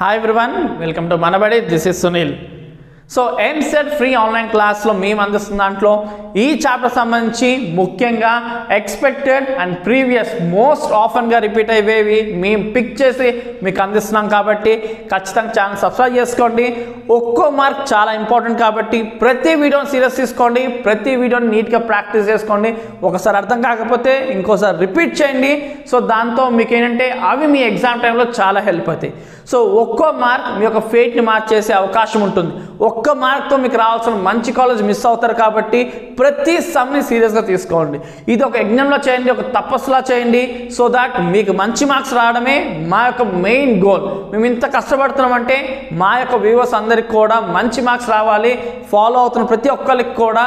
hi everyone welcome to Manabadi this is Sunil so EAMCET free online క్లాస్లో మేము అందిస్తున్న దాంట్లో ఈ చాప్టర్ సంబంధించి ముఖ్యంగా ఎక్స్పెక్టెడ్ అండ్ ప్రీవియస్ మోస్ట్ ఆఫన్గా రిపీట్ అయ్యేవి మేము పిక్ చేసి మీకు అందిస్తున్నాం కాబట్టి ఖచ్చితంగా ఛానల్ సబ్స్క్రైబ్ చేసుకోండి ఒక్కో మార్క్ చాలా ఇంపార్టెంట్ కాబట్టి ప్రతి వీడియోని సీరియస్ తీసుకోండి ప్రతి వీడియోని నీట్గా ప్రాక్టీస్ చేసుకోండి ఒకసారి అర్థం కాకపోతే ఇంకోసారి రిపీట్ చేయండి సో దాంతో మీకు ఏంటంటే అవి మీ ఎగ్జామ్ టైంలో చాలా హెల్ప్ అవుతాయి సో ఒక్కో మార్క్ మీ యొక్క ఫేట్ని మార్చేసే అవకాశం ఉంటుంది ఒక్క ఒక్క మార్క్తో మీకు రావాల్సిన మంచి కాలేజ్ మిస్ అవుతారు కాబట్టి ప్రతి సమ్ని సీరియస్గా తీసుకోండి ఇది ఒక యజ్ఞంలో చేయండి ఒక తపస్సులా చేయండి సో దాట్ మీకు మంచి మార్క్స్ రావడమే మా యొక్క మెయిన్ గోల్ మేము ఇంత కష్టపడుతున్నామంటే మా యొక్క వ్యూవర్స్ అందరికి కూడా మంచి మార్క్స్ రావాలి ఫాలో అవుతున్న ప్రతి ఒక్కరికి కూడా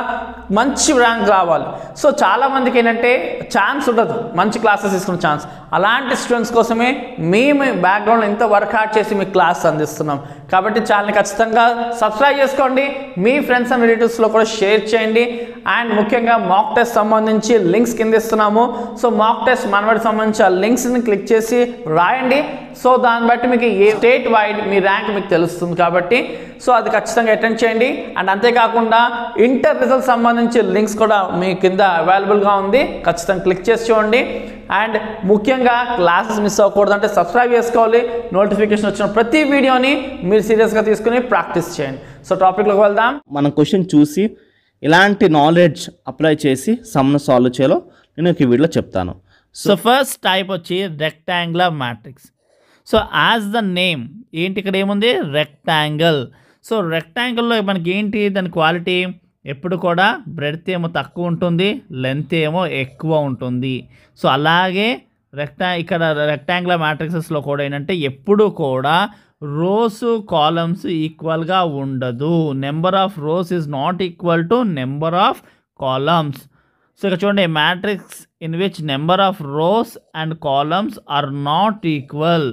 మంచి ర్యాంక్ రావాలి సో చాలామందికి ఏంటంటే ఛాన్స్ ఉండదు మంచి క్లాసెస్ తీసుకున్న ఛాన్స్ అలాంటి స్టూడెంట్స్ కోసమే మేము బ్యాక్గ్రౌండ్లో ఇంత వర్క్ అవుట్ చేసి మీకు క్లాస్ అందిస్తున్నాం కాబట్టి ఛానల్ ఖచ్చితంగా సబ్స్క్రైబ్ చేసుకోండి మీ ఫ్రెండ్స్ అండ్ రిలేటివ్స్లో కూడా షేర్ చేయండి అండ్ ముఖ్యంగా మాక్ టెస్ట్ సంబంధించి లింక్స్ కింద ఇస్తున్నాము సో మాక్ టెస్ట్ మనవాడికి సంబంధించి ఆ లింక్స్ని క్లిక్ చేసి రాయండి సో దాన్ని బట్టి మీకు ఏ స్టేట్ వైడ్ మీ ర్యాంక్ మీకు తెలుస్తుంది కాబట్టి సో అది ఖచ్చితంగా అటెండ్ చేయండి అండ్ అంతేకాకుండా ఇంటర్ రిజల్ట్ సంబంధించి లింక్స్ కూడా మీ కింద అవైలబుల్గా ఉంది ఖచ్చితంగా క్లిక్ చేసి చూడండి అండ్ ముఖ్యంగా క్లాసెస్ మిస్ అవ్వకూడదు అంటే సబ్స్క్రైబ్ చేసుకోవాలి నోటిఫికేషన్ వచ్చిన ప్రతి వీడియోని మీరు సీరియస్గా తీసుకుని ప్రాక్టీస్ చేయండి సో టాపిక్లోకి వెళ్దాం మనం క్వశ్చన్ చూసి ఇలాంటి నాలెడ్జ్ అప్లై చేసి సమ్ను సాల్వ్ చేయాలో నేను ఈ వీడియోలో చెప్తాను సో ఫస్ట్ టైప్ వచ్చి rectangular matrix so as the name ఏంటి ఇక్కడ ఏముంది రెక్టాంగిల్ సో రెక్టాంగిల్లో మనకి ఏంటి దాని క్వాలిటీ ఎప్పుడు కూడా బ్రెడ్త్ ఏమో తక్కువ ఉంటుంది లెంత్ ఏమో ఎక్కువ ఉంటుంది సో అలాగే రెక్టా ఇక్కడ రెక్టాంగులర్ మ్యాట్రిక్సెస్లో కూడా ఏంటంటే ఎప్పుడు కూడా రోస్ కాలమ్స్ ఈక్వల్గా ఉండదు number of rows is not equal to number of columns so ఇక్కడ చూడండి matrix in which number of rows and columns are not equal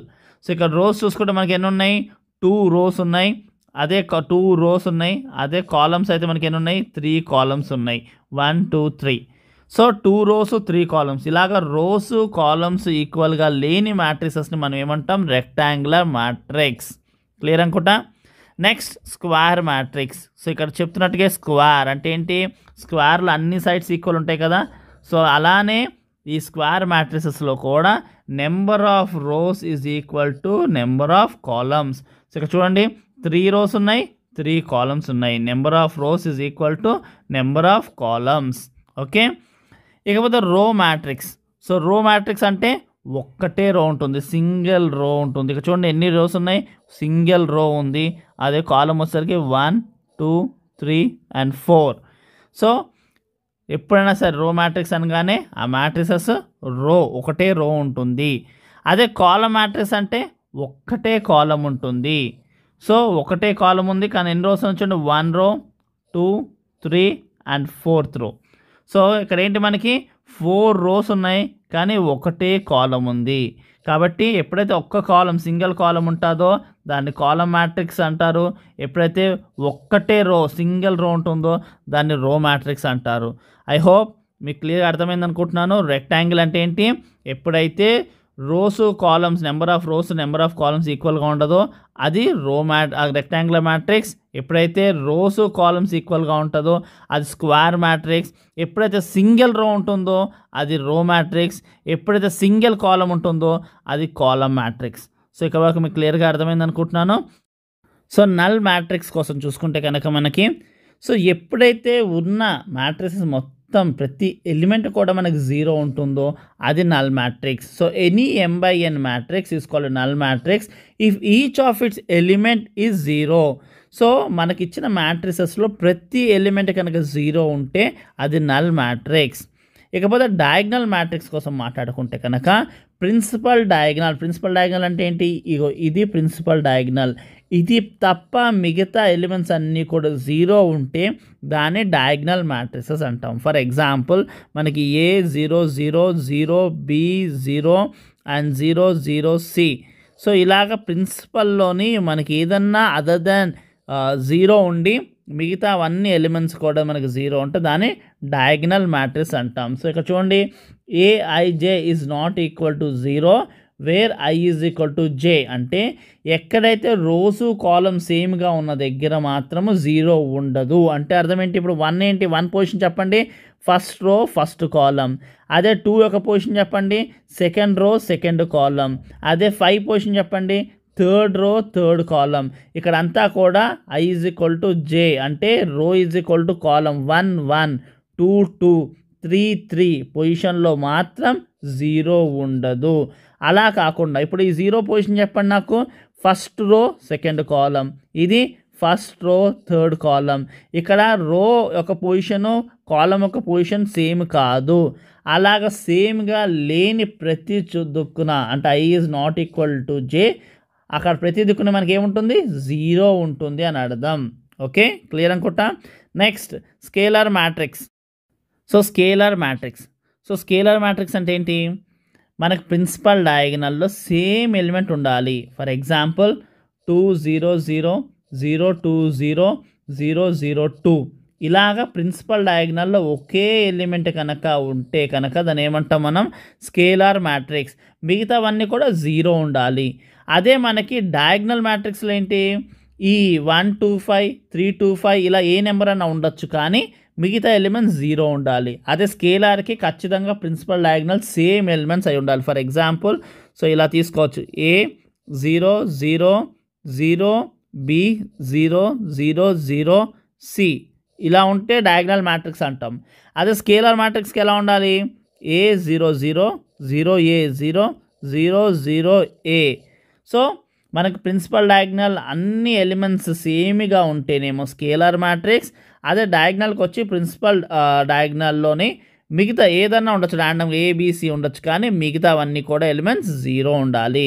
so ఇక్కడ రోస్ చూసుకుంటే మనకి ఎన్ని ఉన్నాయి టూ రోస్ ఉన్నాయి అదే టూ రోస్ ఉన్నాయి అదే కాలమ్స్ అయితే మనకి ఎన్ని ఉన్నాయి త్రీ కాలమ్స్ ఉన్నాయి one two three so two rows three columns ఇలాగ రోస్ కాలమ్స్ ఈక్వల్గా లేని మ్యాట్రిసెస్ని మనం ఏమంటాం రెక్టాంగులర్ మ్యాట్రిక్స్ క్లియర్ అనుకుంటా నెక్స్ట్ స్క్వేర్ మ్యాట్రిక్స్ సో ఇక్కడ చెప్తున్నట్టుగా స్క్వేర్ అంటే ఏంటి స్క్వేర్లో అన్ని సైడ్స్ ఈక్వల్ ఉంటాయి కదా సో అలానే ఈ స్క్వేర్ మ్యాట్రిసెస్లో కూడా number of rows is equal to number of columns so ఇక్కడ చూడండి త్రీ రోస్ ఉన్నాయి త్రీ కాలమ్స్ ఉన్నాయి number of rows is equal to number of columns okay ఇకపోతే రో మ్యాట్రిక్స్ సో రో మ్యాట్రిక్స్ అంటే ఒక్కటే రో ఉంటుంది సింగిల్ రో ఉంటుంది ఇక్కడ చూడండి ఎన్ని రోస్ ఉన్నాయి సింగిల్ రో ఉంది అదే కాలం వచ్చేసరికి one two three and four so ఎప్పుడైనా సరే రో మ్యాట్రిక్స్ అనగానే ఆ మ్యాట్రిసెస్ రో ఒకటే రో ఉంటుంది అదే కాలం మ్యాట్రిక్స్ అంటే ఒక్కటే కాలం ఉంటుంది సో ఒకటే కాలం ఉంది కానీ ఎన్ని రోస్ వచ్చి one row two three and fourth row so ఇక్కడ ఏంటి మనకి ఫోర్ రోస్ ఉన్నాయి కానీ ఒకటే కాలం ఉంది కాబట్టి ఎప్పుడైతే ఒక్క కాలం సింగిల్ కాలం ఉంటుందో దాన్ని కాలం మ్యాట్రిక్స్ అంటారు ఎప్పుడైతే ఒక్కటే రో సింగిల్ రో ఉంటుందో దాన్ని రో మ్యాట్రిక్స్ అంటారు ఐ హోప్ మీకు క్లియర్గా అర్థమైంది అనుకుంటున్నాను రెక్టాంగిల్ అంటే ఏంటి ఎప్పుడైతే rows columns number of rows number of columns ఈక్వల్గా ఉండదో అది రో మ్యాట్ రెక్టాంగులర్ మ్యాట్రిక్స్ ఎప్పుడైతే రోస్ కాలమ్స్ ఈక్వల్గా ఉంటుందో అది స్క్వేర్ మ్యాట్రిక్స్ ఎప్పుడైతే సింగిల్ రో ఉంటుందో అది రో మ్యాట్రిక్స్ ఎప్పుడైతే సింగిల్ కాలం ఉంటుందో అది కాలం మ్యాట్రిక్స్ సో ఇక వరకు మీకు క్లియర్గా అర్థమైంది అనుకుంటున్నాను సో నల్ మ్యాట్రిక్స్ కోసం చూసుకుంటే కనుక మనకి సో ఎప్పుడైతే ఉన్న మ్యాట్రిక్స్ మొత్తం మొత్తం ప్రతి ఎలిమెంట్ కూడా మనకు జీరో ఉంటుందో అది null matrix so any m by n matrix is call null matrix if each of its element is zero so మనకిచ్చిన మ్యాట్రిసెస్లో ప్రతి ఎలిమెంట్ కనుక జీరో ఉంటే అది నల్ మ్యాట్రిక్స్ ఇకపోతే డయాగ్నల్ మ్యాట్రిక్స్ కోసం మాట్లాడుకుంటే కనుక ప్రిన్సిపల్ డయాగ్నల్ ప్రిన్సిపల్ డయాగ్నల్ అంటే ఏంటి ఇగో ఇది ప్రిన్సిపల్ డయాగ్నల్ ఇది తప్ప మిగతా ఎలిమెంట్స్ అన్నీ కూడా జీరో ఉంటే దాన్ని డయాగ్నల్ మ్యాట్రిసెస్ అంటాం ఫర్ ఎగ్జాంపుల్ మనకి a zero zero zero b zero and zero zero c so ఇలాగ ప్రిన్సిపల్లోని మనకి ఏదన్నా అదర్ దెన్ జీరో ఉండి మిగతా అన్ని ఎలిమెంట్స్ కూడా మనకి జీరో ఉంటే దాన్ని డయాగ్నల్ మ్యాట్రిక్స్ అంటాం సో ఇక్కడ చూడండి a i j is not equal to zero where i is equal to j అంటే ఎక్కడైతే రోజు కాలం సేమ్గా ఉన్న దగ్గర మాత్రము జీరో ఉండదు అంటే అర్థం ఏంటి ఇప్పుడు వన్ ఏంటి వన్ పొజిషన్ చెప్పండి ఫస్ట్ రో ఫస్ట్ కాలం అదే టూ యొక్క పొజిషన్ చెప్పండి సెకండ్ రో సెకండ్ కాలం అదే ఫైవ్ పొజిషన్ చెప్పండి థర్డ్ రో థర్డ్ కాలం ఇక్కడ అంతా కూడా i is equal to j అంటే row is equal to column one one two two three three పొజిషన్లో మాత్రం జీరో ఉండదు అలా కాకుండా ఇప్పుడు ఈ జీరో పొజిషన్ చెప్పండి నాకు ఫస్ట్ రో సెకండ్ కాలం ఇది ఫస్ట్ రో థర్డ్ కాలం ఇక్కడ రో ఒక పొజిషను కాలం ఒక పొజిషన్ సేమ్ కాదు అలాగ సేమ్గా లేని ప్రతి దుక్కున అంటే i is not equal to j అక్కడ ప్రతి దిక్కున మనకి ఏముంటుంది జీరో ఉంటుంది అని అర్థం ఓకే క్లియర్ అనుకుంటా next scalar matrix so scalar matrix so scalar matrix అంటే ఏంటి మనకు ప్రిన్సిపల్ డయాగనల్లో సేమ్ ఎలిమెంట్ ఉండాలి for example two zero zero zero two zero zero zero two ఇలాగ ప్రిన్సిపల్ డయాగనల్లో ఒకే ఎలిమెంట్ కనుక ఉంటే కనుక దాన్ని ఏమంటాం మనం స్కేలార్ మ్యాట్రిక్స్ మిగతావన్నీ కూడా జీరో ఉండాలి అదే మనకి డయాగ్నల్ మ్యాట్రిక్స్లు ఏంటి ఈ one two five three two five ఇలా ఏ నెంబర్ అన్నా ఉండొచ్చు కానీ మిగతా ఎలిమెంట్స్ జీరో ఉండాలి అదే స్కేలార్కి ఖచ్చితంగా ప్రిన్సిపల్ డయాగ్నల్ సేమ్ ఎలిమెంట్స్ అయి ఉండాలి ఫర్ ఎగ్జాంపుల్ సో ఇలా తీసుకోవచ్చు a zero zero zero b zero zero zero c ఇలా ఉంటే డయాగ్నల్ మ్యాట్రిక్స్ అంటాం అదే స్కేలర్ మ్యాట్రిక్స్కి ఎలా ఉండాలి a zero zero zero a zero zero zero a so మనకు ప్రిన్సిపల్ డయాగ్నల్ అన్ని ఎలిమెంట్స్ సేమ్గా ఉంటేనేమో స్కేలర్ మ్యాట్రిక్స్ అదే డయాగ్నల్కి వచ్చి ప్రిన్సిపల్ డయాగ్నల్లోని మిగతా ఏదన్నా ఉండొచ్చు ర్యాండమ్గా ఏబీసీ ఉండొచ్చు కానీ మిగతావన్నీ కూడా ఎలిమెంట్స్ జీరో ఉండాలి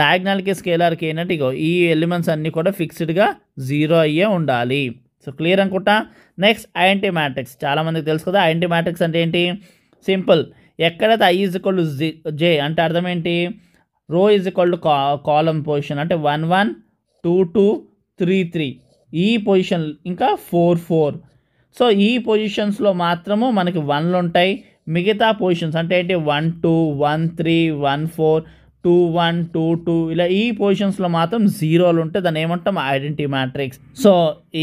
డయాగ్నల్కి స్కేలర్కి ఏంటంటే ఇగో ఈ ఎలిమెంట్స్ అన్నీ కూడా ఫిక్స్డ్గా జీరో అయ్యే ఉండాలి సో క్లియర్ అనుకుంటా నెక్స్ట్ ఐఎన్టీ మ్యాట్రిక్స్ చాలామందికి తెలుసు కదా ఐఎన్టీ మ్యాట్రిక్స్ అంటే ఏంటి సింపుల్ ఎక్కడైతే ఐ ఈజ్ ఈక్వల్ జే అంటే అర్థం ఏంటి row is equal to column position అంటే one one two two three three ఈ పొజిషన్ ఇంకా ఫోర్ ఫోర్ సో ఈ పొజిషన్స్లో మాత్రము మనకి వన్లు ఉంటాయి మిగతా పొజిషన్స్ అంటే ఏంటి one two one three one four two one two two ఇలా ఈ పొజిషన్స్లో మాత్రం జీరోలు ఉంటే దాన్ని ఏమంటాం ఐడెంటిటీ మ్యాట్రిక్స్ సో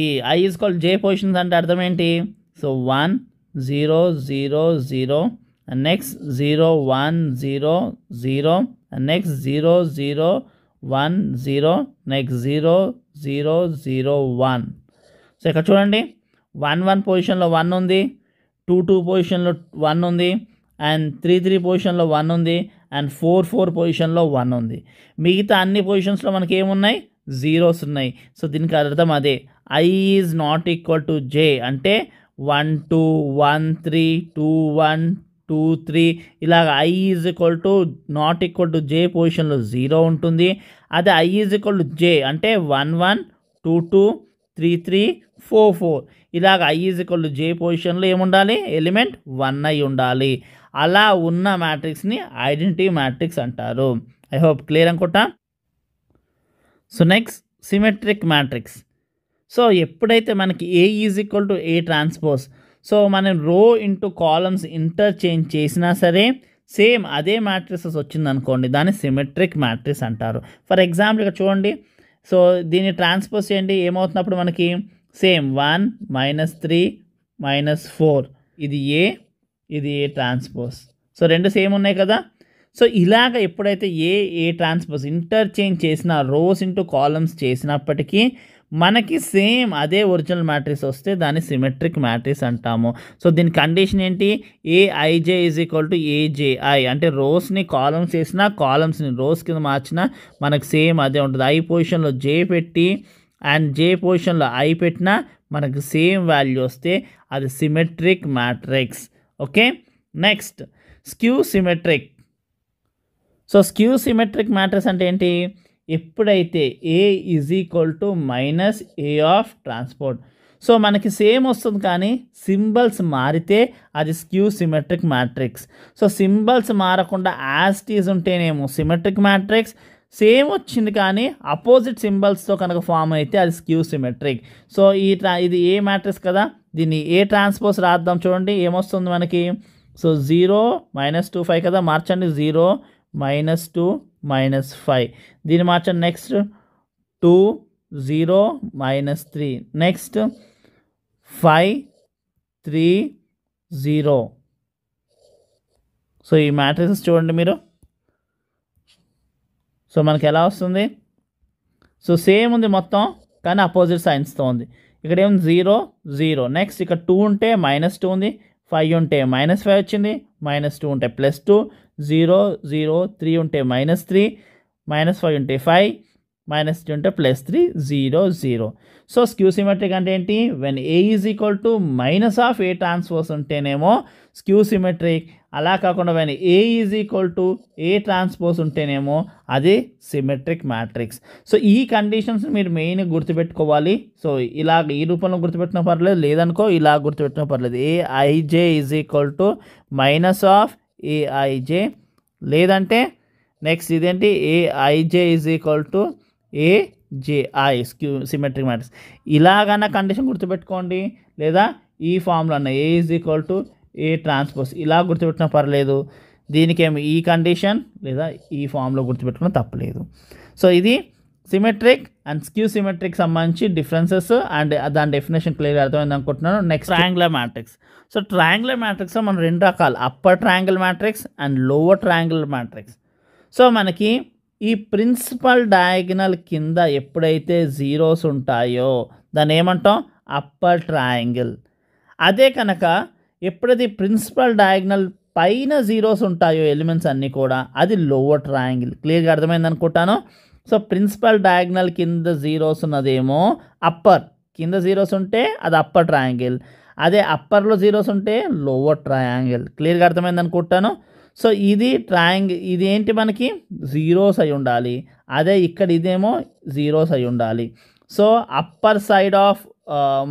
ఈ ఐ కాల్ జే పొజిషన్స్ అంటే అర్థం ఏంటి so one zero zero zero next zero one zero zero next zero zero one zero next zero zero zero one so ఇక్కడ చూడండి వన్ వన్ పొజిషన్లో వన్ ఉంది two two పొజిషన్లో one ఉంది and three three పొజిషన్లో వన్ ఉంది and four four పొజిషన్లో one ఉంది మిగతా అన్ని పొజిషన్స్లో మనకి ఏమున్నాయి జీరోస్ ఉన్నాయి సో దీనికి అర్థం అదే i is not equal to j అంటే one two one three two one two three ఇలాగ i is equal to not equal to j పొజిషన్లో జీరో ఉంటుంది అదే i is equal to j అంటే one one two two three three four four ఇలాగ i is equal to j పొజిషన్లో ఏముండాలి element one అయి ఉండాలి అలా ఉన్న మ్యాట్రిక్స్ని ఐడెంటిటీ మ్యాట్రిక్స్ అంటారు ఐ హోప్ క్లియర్ అనుకుంటా so next symmetric matrix so ఎప్పుడైతే మనకి A is equal to A transpose so మనం రో ఇంటూ కాలమ్స్ ఇంటర్చేంజ్ చేసినా సరే సేమ్ అదే మ్యాట్రిసెస్ అనుకోండి దాన్ని సిమెట్రిక్ మ్యాట్రిస్ అంటారు ఫర్ ఎగ్జాంపుల్ ఇక్కడ చూడండి సో దీన్ని ట్రాన్స్పోజ్ చేయండి ఏమవుతున్నప్పుడు మనకి same one minus three minus four ఇది ఏ ఇది ఏ ట్రాన్స్పోజ్ సో రెండు సేమ్ ఉన్నాయి కదా సో ఇలాగ ఎప్పుడైతే ఏ ఏ ట్రాన్స్పోజ్ ఇంటర్చేంజ్ చేసిన రోస్ ఇంటూ కాలమ్స్ చేసినప్పటికీ మనకి సేమ్ అదే ఒరిజినల్ మ్యాట్రిక్స్ వస్తే దాన్ని సిమెట్రిక్ మ్యాట్రిక్స్ అంటాము సో దీని కండిషన్ ఏంటి a i j is equal to a j i అంటే రోస్ని కాలమ్స్ వేసినా కాలమ్స్ని రోస్ కింద మార్చినా మనకు సేమ్ అదే ఉంటుంది ఐ పొజిషన్లో జే పెట్టి అండ్ జే పొజిషన్లో ఐ పెట్టినా మనకు సేమ్ వాల్యూ వస్తే అది symmetric matrix okay next skew symmetric so skew symmetric matrix అంటే ఏంటి ఎప్పుడైతే A is equal to minus A of transport so మనకి సేమ్ వస్తుంది కానీ సింబల్స్ మారితే అది skew symmetric matrix so symbols మారకుండా యాస్టీస్ ఉంటేనేమో సిమెట్రిక్ మ్యాట్రిక్స్ సేమ్ వచ్చింది కానీ అపోజిట్ సింబల్స్తో కనుక ఫామ్ అయితే అది స్క్యూ సిమెట్రిక్ సో ఈ ట్రా ఇది ఏ మ్యాట్రిక్స్ కదా దీన్ని ఏ ట్రాన్స్పోర్ట్స్ రాద్దాం చూడండి ఏమొస్తుంది మనకి so zero minus two five కదా మార్చండి zero minus two minus five దీన్ని మార్చండి next two zero minus three next five three zero so ఈ మ్యాట్రిక్స్ చూడండి మీరు సో మనకి ఎలా వస్తుంది సో సేమ్ ఉంది మొత్తం కానీ అపోజిట్ సైన్స్తో ఉంది ఇక్కడ ఏం జీరో జీరో నెక్స్ట్ ఇక్కడ టూ ఉంటే మైనస్ టూ ఉంది ఫైవ్ ఉంటే మైనస్ ఫైవ్ వచ్చింది మైనస్ టూ ఉంటే plus two zero zero three ఉంటే మైనస్ త్రీ మైనస్ ఫైవ్ ఉంటే ఫైవ్ మైనస్ త్రీ ఉంటే plus three zero zero so skew symmetric అంటే ఏంటి when A is equal to minus of A transpose ఉంటేనేమో skew symmetric అలా కాకుండా when A is equal to A transpose ఉంటేనేమో అది symmetric matrix so ఈ conditions మీరు మెయిన్ గుర్తుపెట్టుకోవాలి సో ఇలా ఈ రూపంలో గుర్తుపెట్టిన పర్లేదు లేదనుకో ఇలా గుర్తుపెట్టిన పర్లేదు a i j is equal to minus of a i j లేదంటే నెక్స్ట్ ఇదేంటి a i j is equal to a j i skew symmetric matrix ఇలాగన్నా కండిషన్ గుర్తుపెట్టుకోండి లేదా ఈ ఫామ్లో అన్న A is equal to A transpose ఇలా గుర్తుపెట్టినా పర్లేదు దీనికేమి ఈ కండిషన్ లేదా ఈ ఫామ్లో గుర్తుపెట్టుకున్న తప్పలేదు సో ఇది సిమెట్రిక్ అండ్ స్క్యూ సిమెట్రిక్ సంబంధించి డిఫరెన్సెస్ అండ్ దాని డెఫినేషన్ క్లియర్ అర్థమైంది అనుకుంటున్నాను next triangular matrix so triangular మ్యాట్రిక్స్లో మనం రెండు రకాలు upper triangle matrix and lower triangle matrix so మనకి ఈ ప్రిన్సిపల్ డయాగ్నల్ కింద ఎప్పుడైతే జీరోస్ ఉంటాయో దాన్ని ఏమంటాం అప్పర్ ట్రయాంగిల్ అదే కనుక ఎప్పుడైతే ప్రిన్సిపల్ డయాగ్నల్ పైన జీరోస్ ఉంటాయో ఎలిమెంట్స్ అన్నీ కూడా అది లోవర్ ట్రయాంగిల్ క్లియర్గా అర్థమైంది అనుకుంటాను సో ప్రిన్సిపల్ డయాగ్నల్ కింద జీరోస్ ఉన్నదేమో అప్పర్ కింద జీరోస్ ఉంటే అది అప్పర్ ట్రయాంగిల్ అదే అప్పర్లో జీరోస్ ఉంటే లోవర్ ట్రయాంగిల్ క్లియర్గా అర్థమైంది అనుకుంటాను సో ఇది ట్రయాంగిల్ ఇది ఏంటి మనకి జీరోస్ అయి ఉండాలి అదే ఇక్కడ ఇదేమో జీరోస్ అయి ఉండాలి సో అప్పర్ సైడ్ ఆఫ్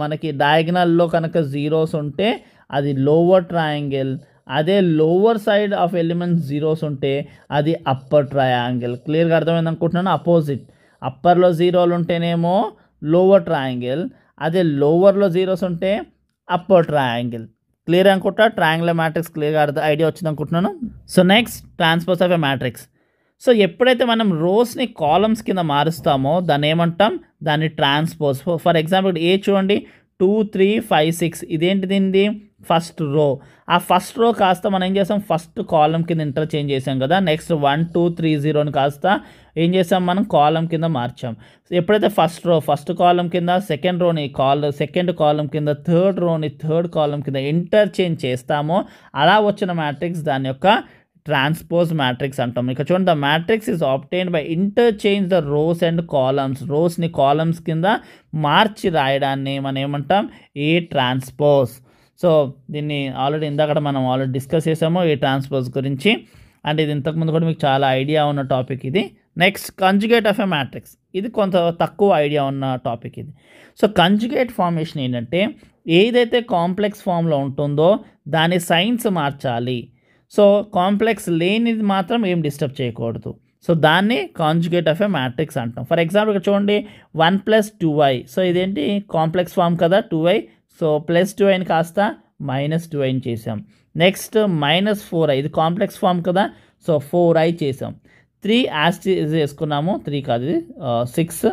మనకి డయాగ్నల్లో కనుక జీరోస్ ఉంటే అది లోవర్ ట్రయాంగిల్ అదే lower side of elements zeros ఉంటే అది అప్పర్ ట్రయాంగిల్ క్లియర్గా అర్థమైంది అనుకుంటున్నాను అపోజిట్ అప్పర్లో జీరోలు ఉంటేనేమో లోవర్ ట్రయాంగిల్ అదే లోవర్లో జీరోస్ ఉంటే అప్పర్ ట్రయాంగిల్ క్లియర్ అనుకుంటా ట్రయాంగిల్ మ్యాట్రిక్స్ క్లియర్గా అర్థం ఐడియా వచ్చింది అనుకుంటున్నాను so next transpose of a matrix so ఎప్పుడైతే మనం రోస్ని కాలమ్స్ కింద మారుస్తామో దాన్ని ఏమంటాం దాన్ని ట్రాన్స్పోజ్ ఫర్ ఎగ్జాంపుల్ ఏ చూడండి టూ త్రీ ఫైవ్ సిక్స్ ఇదేంటి దీనిది ఫస్ట్ రో ఆ ఫస్ట్ రో కాస్త మనం ఏం చేస్తాం ఫస్ట్ కాలం కింద ఇంటర్ చేంజ్ చేసాం కదా నెక్స్ట్ వన్ టూ త్రీ జీరోని కాస్త ఏం చేసాం మనం కాలం కింద మార్చాం ఎప్పుడైతే ఫస్ట్ రో ఫస్ట్ కాలం కింద సెకండ్ రోని కాల్ సెకండ్ కాలం కింద థర్డ్ రోని థర్డ్ కాలం కింద ఇంటర్చేంజ్ చేస్తామో అలా వచ్చిన మ్యాట్రిక్స్ దాని యొక్క ట్రాన్స్పోజ్ మ్యాట్రిక్స్ అంటాం ఇక చూడండి the matrix is obtained by interchange the rows and columns రోస్ని కాలమ్స్ కింద మార్చి రాయడాన్ని మనం ఏమంటాం ఈ ట్రాన్స్పోజ్ సో దీన్ని ఆల్రెడీ ఇందాక మనం ఆల్రెడీ డిస్కస్ చేసాము ఈ ట్రాన్స్పోజ్ గురించి అండ్ ఇది ఇంతకుముందు కూడా మీకు చాలా ఐడియా ఉన్న టాపిక్ ఇది next conjugate of a matrix ఇది కొంత తక్కువ ఐడియా ఉన్న టాపిక్ ఇది సో కంజుగేట్ ఫార్మేషన్ ఏంటంటే ఏదైతే కాంప్లెక్స్ ఫామ్లో ఉంటుందో దాని సైన్స్ మార్చాలి సో కాంప్లెక్స్ లేనిది మాత్రం ఏం డిస్టర్బ్ చేయకూడదు సో దాన్ని కాంజుగేట్ ఆఫ్ ఎ మ్యాట్రిక్స్ అంటాం ఫర్ ఎగ్జాంపుల్ ఇక్కడ చూడండి one plus two y so ఇదేంటి కాంప్లెక్స్ ఫామ్ కదా two y so plus two ఐని కాస్త మైనస్ టూ ఐని చేసాం నెక్స్ట్ మైనస్ ఫోర్ ఐ ఇది కాంప్లెక్స్ ఫామ్ కదా సో ఫోర్ ఐ చేసాం త్రీ ఇది వేసుకున్నాము త్రీ కాదు ఇది సిక్స్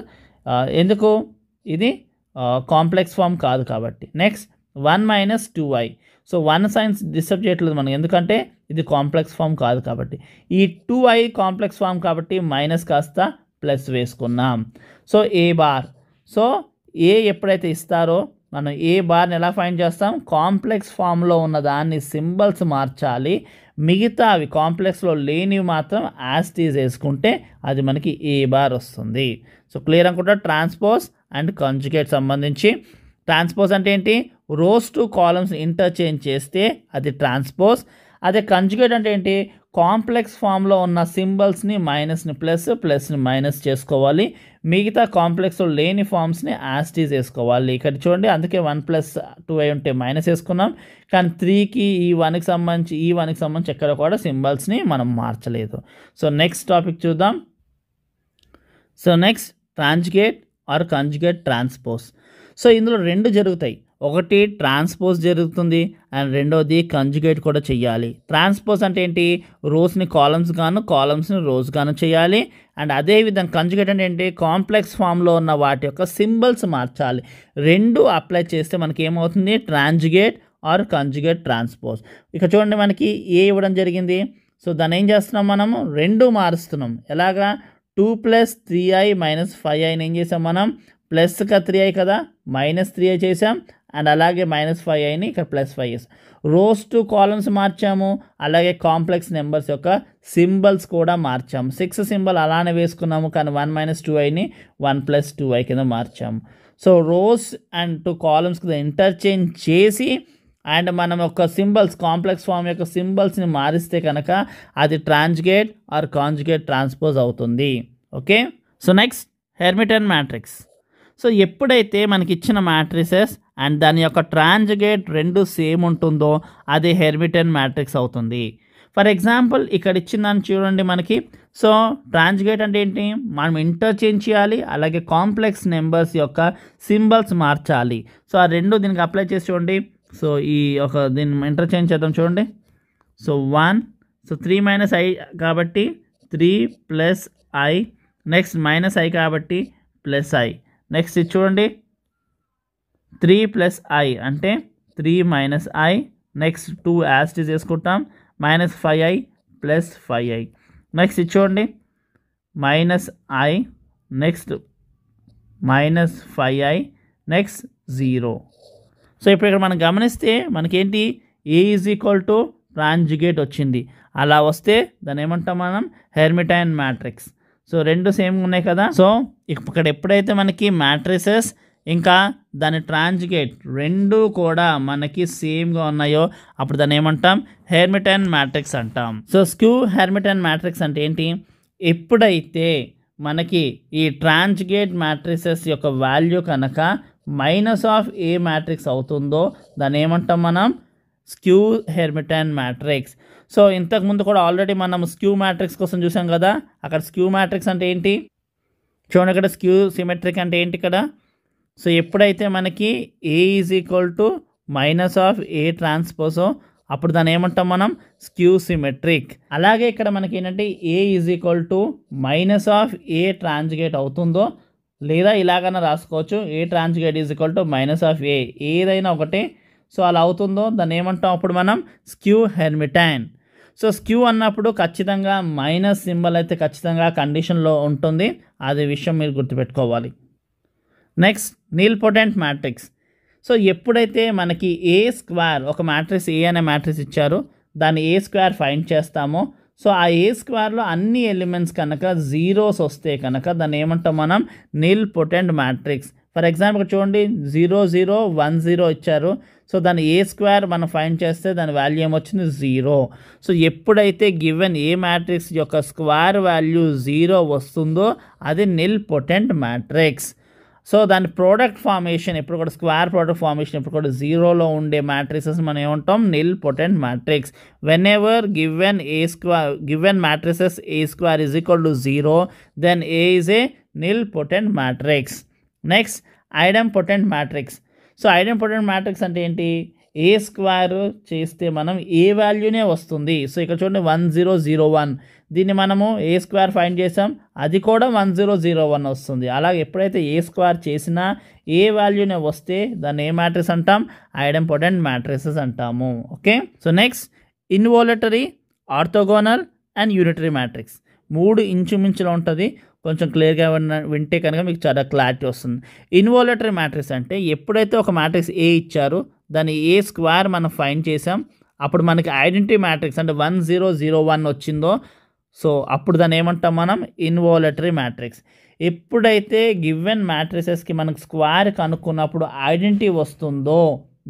ఎందుకు ఇది కాంప్లెక్స్ ఫామ్ కాదు కాబట్టి next one minus two y so one signs disturb చేయట్లేదు మనం ఎందుకంటే ఇది కాంప్లెక్స్ ఫామ్ కాదు కాబట్టి ఈ టూ ఐ కాంప్లెక్స్ ఫామ్ కాబట్టి మైనస్ కాస్త ప్లస్ వేసుకున్నాం so A bar so A ఎప్పుడైతే ఇస్తారో మనం ఏ బార్ని ఎలా ఫైండ్ చేస్తాం కాంప్లెక్స్ ఫామ్లో ఉన్న దాన్ని సింబల్స్ మార్చాలి మిగతా అవి కాంప్లెక్స్లో లేనివి మాత్రం యాస్టీస్ వేసుకుంటే అది మనకి ఏ బార్ వస్తుంది సో క్లియర్ అనుకుంటా ట్రాన్స్పోజ్ అండ్ కంజుకేట్ సంబంధించి ట్రాన్స్పోజ్ అంటే ఏంటి రోస్ టు కాలమ్స్ ఇంటర్చేంజ్ చేస్తే అది ట్రాన్స్పోజ్ అదే కంజుగేట్ అంటే ఏంటి కాంప్లెక్స్ ఫామ్లో ఉన్న సింబల్స్ని మైనస్ని ప్లస్ ప్లస్ని మైనస్ చేసుకోవాలి మిగతా కాంప్లెక్స్లో లేని ఫామ్స్ని యాస్టీస్ వేసుకోవాలి ఇక్కడ చూడండి అందుకే వన్ ప్లస్ టూ అయి ఉంటే మైనస్ వేసుకున్నాం కానీ త్రీకి ఈ వన్కి సంబంధించి ఈ వన్కి సంబంధించి ఎక్కడ కూడా సింబల్స్ని మనం మార్చలేదు సో నెక్స్ట్ టాపిక్ చూద్దాం so next transjugate or conjugate transpose so ఇందులో రెండు జరుగుతాయి ఒకటి ట్రాన్స్పోజ్ జరుగుతుంది అండ్ రెండోది కంజుగేట్ కూడా చేయాలి ట్రాన్స్పోజ్ అంటే ఏంటి రోస్ని కాలమ్స్ గాను కాలమ్స్ని రోస్ గాను చేయాలి అండ్ అదేవిధంగా కంజుగేట్ అంటే ఏంటి కాంప్లెక్స్ ఫామ్లో ఉన్న వాటి యొక్క సింబల్స్ మార్చాలి రెండు అప్లై చేస్తే మనకి ఏమవుతుంది ట్రాన్జుగేట్ ఆర్ కంజుగేట్ ట్రాన్స్పోజ్ ఇక చూడండి మనకి ఏ ఇవ్వడం జరిగింది సో దాన్ని ఏం చేస్తున్నాం మనం రెండు మారుస్తున్నాం ఎలాగా two plus three i minus five ఐని ఏం చేసాం మనం ప్లస్ త్రీ ఐ కదా మైనస్ త్రీ ఐ చేసాం అండ్ అలాగే మైనస్ ఫైవ్ ఐని ఇక్కడ plus five as rows to columns మార్చాము అలాగే కాంప్లెక్స్ నెంబర్స్ యొక్క సింబల్స్ కూడా మార్చాము సిక్స్ సింబల్ అలానే వేసుకున్నాము కానీ వన్ మైనస్ టూ ఐని వన్ ప్లస్ టూ ఐ కింద మార్చాము so rows and to columns కింద ఇంటర్చేంజ్ చేసి అండ్ మనం ఒక సింబల్స్ కాంప్లెక్స్ ఫామ్ యొక్క సింబల్స్ని మారిస్తే కనుక అది ట్రాన్స్గేట్ ఆర్ కాంజుగేట్ ట్రాన్స్పోజ్ అవుతుంది okay so next Hermitian matrix so ఎప్పుడైతే మనకి ఇచ్చిన మ్యాట్రిసెస్ అండ్ దాని యొక్క ట్రాన్స్గేట్ రెండు సేమ్ ఉంటుందో అది హెర్మిటన్ మ్యాట్రిక్స్ అవుతుంది ఫర్ ఎగ్జాంపుల్ ఇక్కడ దాన్ని చూడండి మనకి సో ట్రాన్స్గేట్ అంటే ఏంటి మనం ఇంటర్చేంజ్ చేయాలి అలాగే కాంప్లెక్స్ నెంబర్స్ యొక్క సింబల్స్ మార్చాలి సో ఆ రెండు దీనికి అప్లై చేసి చూడండి సో ఈ ఒక దీన్ని ఇంటర్చేంజ్ చేద్దాం చూడండి so one so three minus i కాబట్టి three plus i next minus i కాబట్టి ప్లస్ ఐ నెక్స్ట్ ఇది చూడండి త్రీ ప్లస్ ఐ అంటే three minus i next two as it is చేసుకుంటాం minus five i plus five i next ఇది చూడండి minus i next minus five i next zero so ఇప్పుడు ఇక్కడ మనం గమనిస్తే మనకేంటి A is equal to transjugate వచ్చింది అలా వస్తే దాన్ని ఏమంటాం మనం హెర్మిటైన్ మ్యాట్రిక్స్ సో రెండు సేమ్ ఉన్నాయి కదా సో ఇక్కడ ఎప్పుడైతే మనకి మ్యాట్రిసెస్ ఇంకా దాని ట్రాన్స్గేట్ రెండు కూడా మనకి సేమ్గా ఉన్నాయో అప్పుడు దాన్ని ఏమంటాం హెర్మిటైన్ మ్యాట్రిక్స్ అంటాం సో స్క్యూ హెర్మిటైన్ మ్యాట్రిక్స్ అంటే ఏంటి ఎప్పుడైతే మనకి ఈ ట్రాన్స్గేట్ మ్యాట్రిసెస్ యొక్క వాల్యూ కనుక మైనస్ ఆఫ్ ఏ మ్యాట్రిక్స్ అవుతుందో దాన్ని ఏమంటాం మనం స్క్యూ హెర్మిటైన్ మ్యాట్రిక్స్ సో ఇంతకుముందు కూడా ఆల్రెడీ మనం స్క్యూ మ్యాట్రిక్స్ కోసం చూసాం కదా అక్కడ స్క్యూ మ్యాట్రిక్స్ అంటే ఏంటి చూడండి ఇక్కడ స్క్యూ సిమెట్రిక్ అంటే ఏంటి ఇక్కడ సో ఎప్పుడైతే మనకి A is equal to minus of A ట్రాన్స్పోజో అప్పుడు దాన్ని ఏమంటాం మనం స్క్యూ సిమెట్రిక్ అలాగే ఇక్కడ మనకి ఏంటంటే A is equal to minus of A ట్రాన్స్గేట్ అవుతుందో లేదా ఇలాగైనా రాసుకోవచ్చు ఏ ట్రాన్స్గేట్ is equal to minus of A ఏదైనా ఒకటి సో అలా అవుతుందో దాన్ని ఏమంటాం అప్పుడు మనం స్క్యూ హెర్మిటైన్ సో స్క్యూ అన్నప్పుడు ఖచ్చితంగా మైనస్ సింబల్ అయితే ఖచ్చితంగా కండిషన్లో ఉంటుంది అది విషయం మీరు గుర్తుపెట్టుకోవాలి next nilpotent matrix so ఎప్పుడైతే మనకి ఏ స్క్వేర్ ఒక మ్యాట్రిక్స్ ఏ అనే మ్యాట్రిక్స్ ఇచ్చారో దాన్ని ఏ స్క్వేర్ ఫైండ్ చేస్తామో సో ఆ ఏ స్క్వేర్లో అన్ని ఎలిమెంట్స్ కనుక జీరోస్ వస్తే కనుక దాన్ని ఏమంటాం మనం nilpotent matrix for example చూడండి జీరో జీరో వన్ జీరో ఇచ్చారు సో దాని ఏ స్క్వేర్ మనం ఫైండ్ చేస్తే దాని వాల్యూ ఏమొచ్చింది జీరో సో ఎప్పుడైతే గివెన్ ఏ మ్యాట్రిక్స్ యొక్క స్క్వేర్ వాల్యూ జీరో వస్తుందో అది నిల్ పొటెంట్ మ్యాట్రిక్స్ సో దాని ప్రోడక్ట్ ఫార్మేషన్ ఎప్పుడు కూడా స్క్వేర్ ప్రోడక్ట్ ఫార్మేషన్ ఎప్పుడు కూడా జీరోలో ఉండే మ్యాట్రిసెస్ మనం ఏమంటాం nilpotent matrix whenever given A square given matrices A square is equal to zero then A is a nilpotent matrix next idempotent matrix so idempotent matrix అంటే ఏంటి ఏ square చేస్తే మనం ఏ వాల్యూనే వస్తుంది so ఇక్కడ చూడండి one zero zero one దీన్ని మనము ఏ square find చేసాం అది కూడా వన్ జీరో జీరో వన్ వస్తుంది అలాగే ఎప్పుడైతే ఏ స్క్వేర్ చేసినా ఏ వాల్యూనే వస్తే దాన్ని ఏ మ్యాట్రిక్స్ అంటాం ఐడెంపోర్టెంట్ మ్యాట్రిసెస్ అంటాము okay so next involutory orthogonal and unitary matrix మూడు ఇంచుమించులో ఉంటుంది కొంచెం క్లియర్గా వింటే కనుక మీకు చాలా క్లారిటీ వస్తుంది ఇన్వాలటరీ మ్యాట్రిక్స్ అంటే ఎప్పుడైతే ఒక మ్యాట్రిక్స్ ఏ ఇచ్చారో దాన్ని ఏ స్క్వేర్ మనం ఫైన్ చేసాం అప్పుడు మనకి ఐడెంటిటీ మ్యాట్రిక్స్ అంటే వన్ జీరో జీరో వన్ వచ్చిందో సో అప్పుడు దాన్ని ఏమంటాం మనం ఇన్వాలటరీ మ్యాట్రిక్స్ ఎప్పుడైతే గివెన్ మ్యాట్రిసెస్కి మనకు స్క్వేర్ కనుక్కున్నప్పుడు ఐడెంటిటీ వస్తుందో